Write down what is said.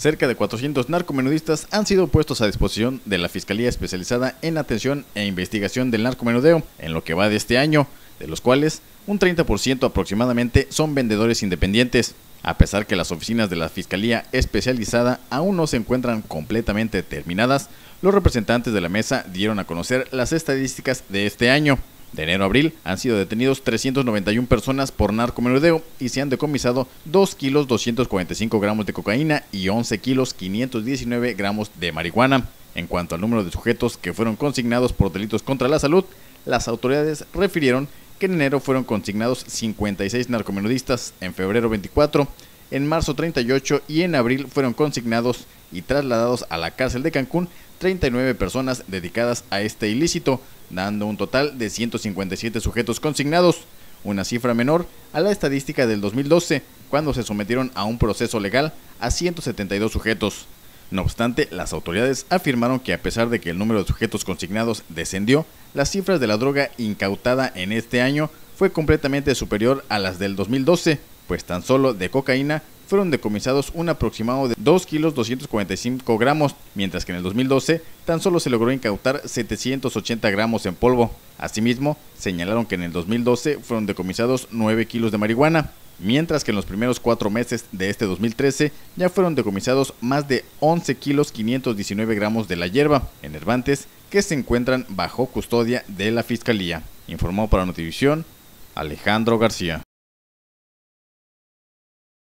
Cerca de 400 narcomenudistas han sido puestos a disposición de la Fiscalía Especializada en Atención e Investigación del Narcomenudeo en lo que va de este año, de los cuales un 30% aproximadamente son vendedores independientes. A pesar que las oficinas de la Fiscalía Especializada aún no se encuentran completamente terminadas, los representantes de la mesa dieron a conocer las estadísticas de este año. De enero a abril han sido detenidos 391 personas por narcomenudeo y se han decomisado 2 kilos 245 gramos de cocaína y 11 kilos 519 gramos de marihuana. En cuanto al número de sujetos que fueron consignados por delitos contra la salud, las autoridades refirieron que en enero fueron consignados 56 narcomenudistas, en febrero 24, en marzo 38 y en abril fueron consignados y trasladados a la cárcel de Cancún 39 personas dedicadas a este ilícito, dando un total de 157 sujetos consignados, una cifra menor a la estadística del 2012, cuando se sometieron a un proceso legal a 172 sujetos. No obstante, las autoridades afirmaron que a pesar de que el número de sujetos consignados descendió, las cifras de la droga incautada en este año fue completamente superior a las del 2012, pues tan solo de cocaína fueron decomisados un aproximado de 2 kilos 245 gramos, mientras que en el 2012 tan solo se logró incautar 780 gramos en polvo. Asimismo, señalaron que en el 2012 fueron decomisados 9 kilos de marihuana, mientras que en los primeros cuatro meses de este 2013 ya fueron decomisados más de 11 kilos 519 gramos de la hierba en Hervantes que se encuentran bajo custodia de la Fiscalía, informó para Notivisión Alejandro García.